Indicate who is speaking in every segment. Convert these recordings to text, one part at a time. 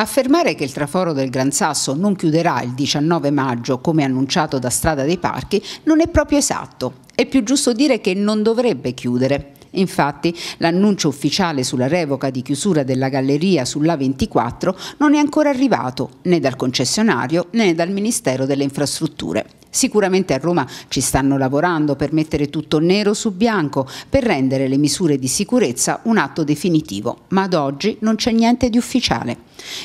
Speaker 1: Affermare che il traforo del Gran Sasso non chiuderà il 19 maggio, come annunciato da Strada dei Parchi, non è proprio esatto. È più giusto dire che non dovrebbe chiudere. Infatti l'annuncio ufficiale sulla revoca di chiusura della galleria sulla 24 non è ancora arrivato né dal concessionario né dal Ministero delle Infrastrutture. Sicuramente a Roma ci stanno lavorando per mettere tutto nero su bianco, per rendere le misure di sicurezza un atto definitivo, ma ad oggi non c'è niente di ufficiale.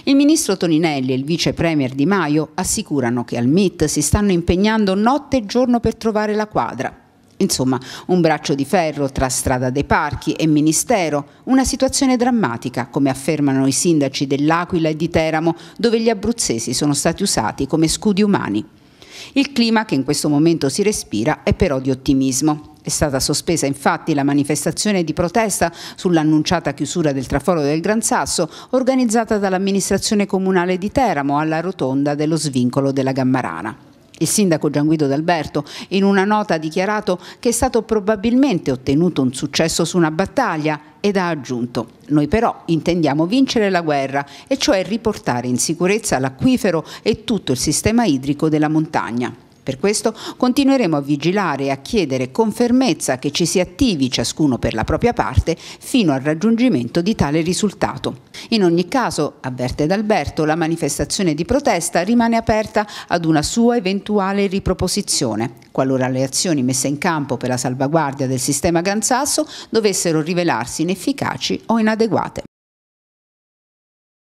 Speaker 1: Il ministro Toninelli e il vice premier Di Maio assicurano che al MIT si stanno impegnando notte e giorno per trovare la quadra. Insomma, un braccio di ferro tra Strada dei Parchi e Ministero, una situazione drammatica, come affermano i sindaci dell'Aquila e di Teramo, dove gli abruzzesi sono stati usati come scudi umani. Il clima che in questo momento si respira è però di ottimismo. È stata sospesa infatti la manifestazione di protesta sull'annunciata chiusura del traforo del Gran Sasso organizzata dall'amministrazione comunale di Teramo alla rotonda dello svincolo della Gammarana. Il sindaco Gianguido D'Alberto in una nota ha dichiarato che è stato probabilmente ottenuto un successo su una battaglia ed ha aggiunto noi però intendiamo vincere la guerra e cioè riportare in sicurezza l'acquifero e tutto il sistema idrico della montagna. Per questo continueremo a vigilare e a chiedere con fermezza che ci si attivi ciascuno per la propria parte fino al raggiungimento di tale risultato. In ogni caso, avverte D'Alberto, la manifestazione di protesta rimane aperta ad una sua eventuale riproposizione, qualora le azioni messe in campo per la salvaguardia del sistema Gran Sasso dovessero rivelarsi inefficaci o inadeguate.